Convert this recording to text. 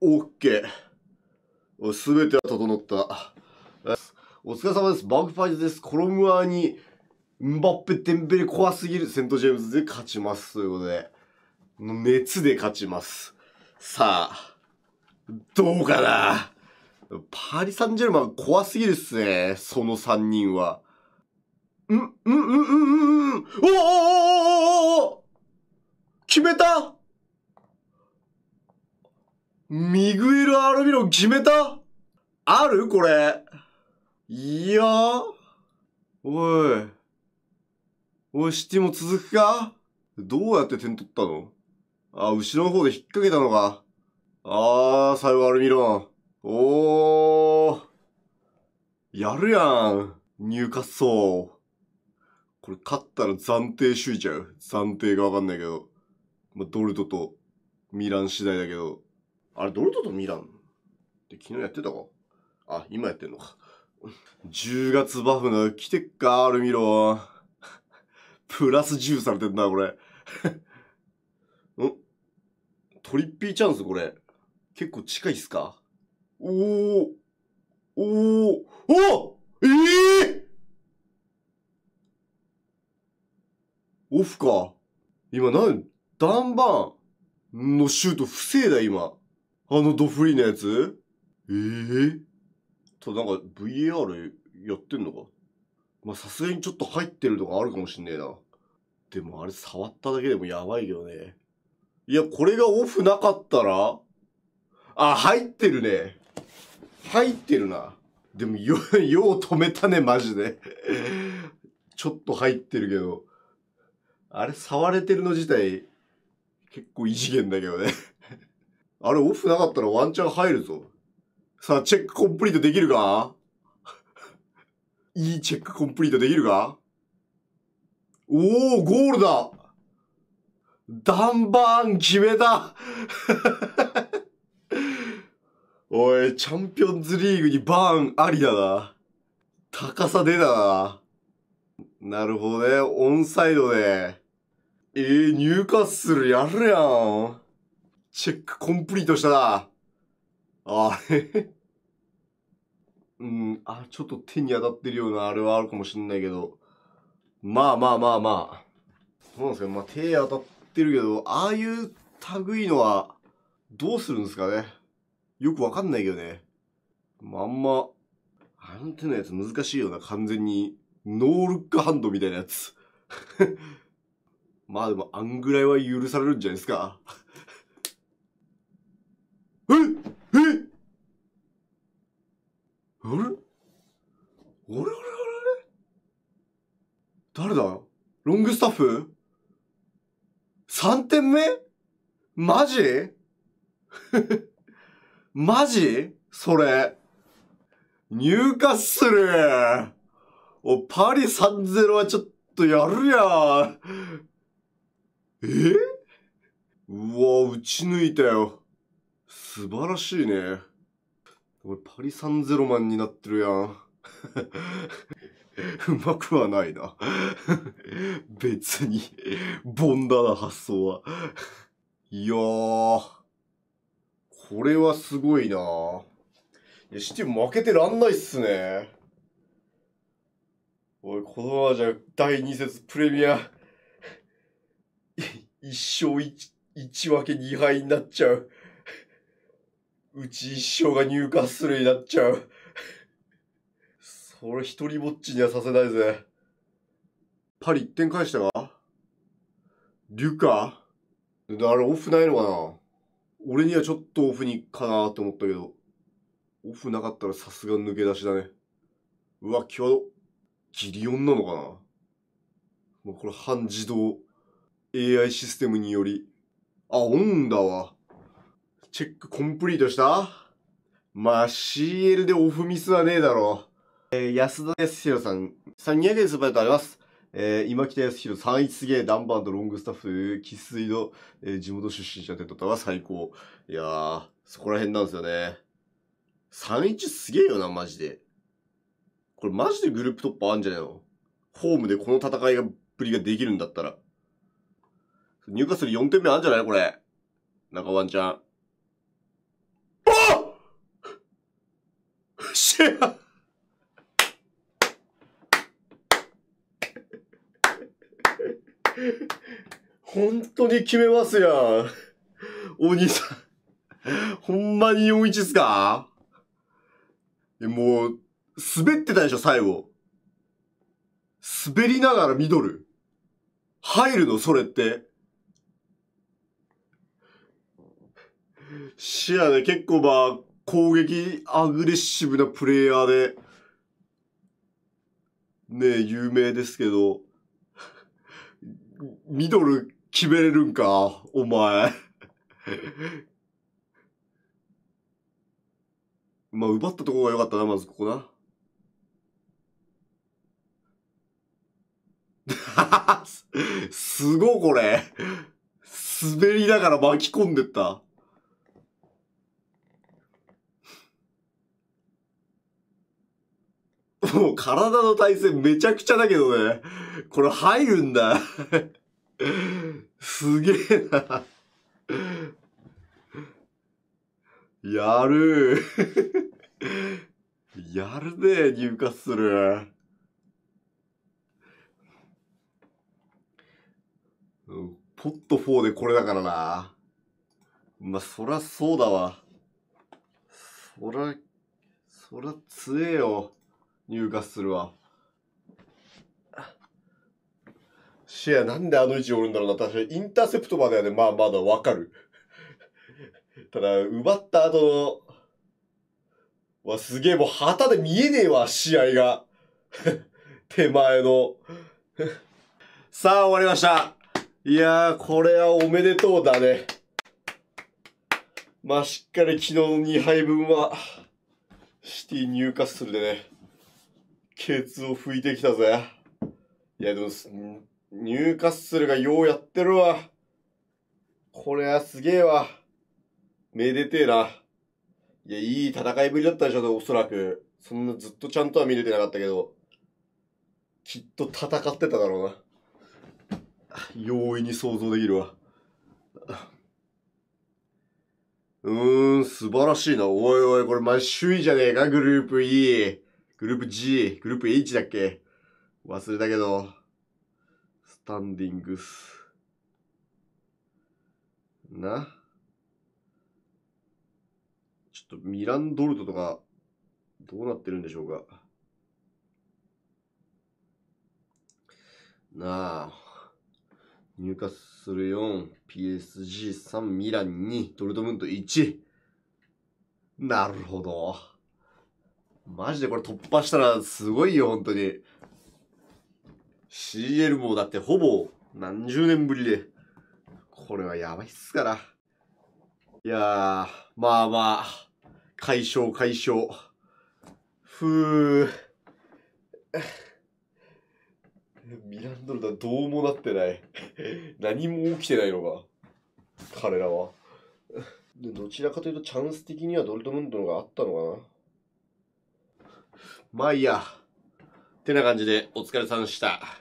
OK。す全ては整った。お疲れ様です。バグァイズです。コロムアに、ンバッペ、デンベレ怖すぎる。セントジェームズで勝ちます。ということで、熱で勝ちます。さあ、どうかなパリ・サンジェルマン怖すぎるっすね。その3人は。ん、ん、ん、ん、ん、ん、おおおおおお決めたミグエル・アルビロン決めたあるこれ。いやおい。おい、シティも続くかどうやって点取ったのあ、後ろの方で引っ掛けたのか。あー、最後アルミロン。おー。やるやん。入荷そう。これ勝ったら暫定首位ちゃう。暫定がわかんないけど。まあ、ドルトとミラン次第だけど。あれ、ドルトとミランって昨日やってたかあ、今やってんのか。10月バフの来てっか、アルミロ。プラス10されてんな、これ。ん トリッピーチャンス、これ。結構近いっすかおーおーおええー、オフか。今なん、ダンバンのシュート防いだ、今。あのドフリーのやつええー、と、なんか VAR やってんのかまあ、さすがにちょっと入ってるとかあるかもしんねえな。でもあれ触っただけでもやばいけどね。いや、これがオフなかったらあ、入ってるね。入ってるな。でも、よ、よう止めたね、マジで。ちょっと入ってるけど。あれ、触れてるの自体、結構異次元だけどねあれオフなかったらワンチャン入るぞ。さあ、チェックコンプリートできるか いいチェックコンプリートできるかおー、ゴールだダンバーン決めた おい、チャンピオンズリーグにバーンありだな。高さ出たな。なるほどね。オンサイドで。えー、ニューカッスルやるやん。チェックコンプリートしたな。あれ うん、あ、ちょっと手に当たってるようなあれはあるかもしんないけど。まあまあまあまあ。そうなんですけど、まあ手当たってるけど、ああいう類のはどうするんですかね。よくわかんないけどね。まあんま、あの手のやつ難しいよな、完全に。ノールックハンドみたいなやつ。まあでも、あんぐらいは許されるんじゃないですか。あれあれあれあれ誰だロングスタッフ ?3 点目マジ マジそれ。ニューカッスルお、パリ3-0はちょっとやるやえうわ、打ち抜いたよ。素晴らしいね。俺パリ・サンゼロマンになってるやん。うまくはないな 別に、ボンダな、発想はいやー、これはすごいなー。シティ負けてらんないっすね。おい、このままじゃ、第2節プレミア 一生一、一分け2敗になっちゃう。うち一生が入荷するになっちゃう。それ一人ぼっちにはさせないぜ。パリ一点返したかリュカあれオフないのかな俺にはちょっとオフにかなって思ったけど。オフなかったらさすが抜け出しだね。うわ、際ど。ギリオンなのかなもうこれ半自動 AI システムにより。あ、オンだわ。チェックコンプリートしたまあ CL でオフミスはねえだろう。えー、安田康弘さん、3人0 0円スーパーであります。えー、今北康弘、三一すげえ、ダンバーとロングスタッフ喫水生粋の、えー、地元出身者ってとったが最高。いやー、そこら辺なんですよね。三一すげえよな、マジで。これマジでグループ突破あんじゃねえのホームでこの戦いが、ぶりができるんだったら。入荷する4点目あんじゃないこれ。中ワンちゃん。しい本当に決めますやん。お兄さん。ほんまに41っすかもう、滑ってたでしょ、最後。滑りながらミドル。入るの、それって。視野で結構まあ、攻撃アグレッシブなプレイヤーで、ね有名ですけど、ミドル決めれるんかお前。まあ、奪ったところが良かったな、まずここな。すごこれ。滑りながら巻き込んでった。もう体の体勢めちゃくちゃだけどね。これ入るんだ。すげえな。やる やるね入荷する。ポット4でこれだからな。まあ、そらそうだわ。そら、そら強えよ。入荷するわシェアなんであの位置におるんだろうな確かにインターセプトまではねまあまだわかる ただ奪った後のわすげえもう旗で見えねえわ試合が 手前の さあ終わりましたいやーこれはおめでとうだねまあしっかり昨日の2杯分はシティ入荷するでねケツを拭いてきたぜ。いや、でも、ニューカッスルがようやってるわ。これはすげえわ。めでてえな。いや、いい戦いぶりだったでしょ、おそらく。そんなずっとちゃんとは見れてなかったけど。きっと戦ってただろうな。容易に想像できるわ。うーん、素晴らしいな。おいおい、これま、ジ首位じゃねえか、グループ E。グループ G、グループ H だっけ忘れたけど、スタンディングス。な。ちょっとミランドルトとか、どうなってるんでしょうか。なあ。入荷する4、PSG3、ミラン2、ドルトムント1。なるほど。マジでこれ突破したらすごいよ、本当に。CL もだってほぼ何十年ぶりで。これはやばいっすから。いやー、まあまあ、解消解消。ふぅ。ミランドルダどうもなってない。何も起きてないのが、彼らは。でどちらかというとチャンス的にはドルトムントのがあったのかな。まあいいや。ってな感じでお疲れさんでした。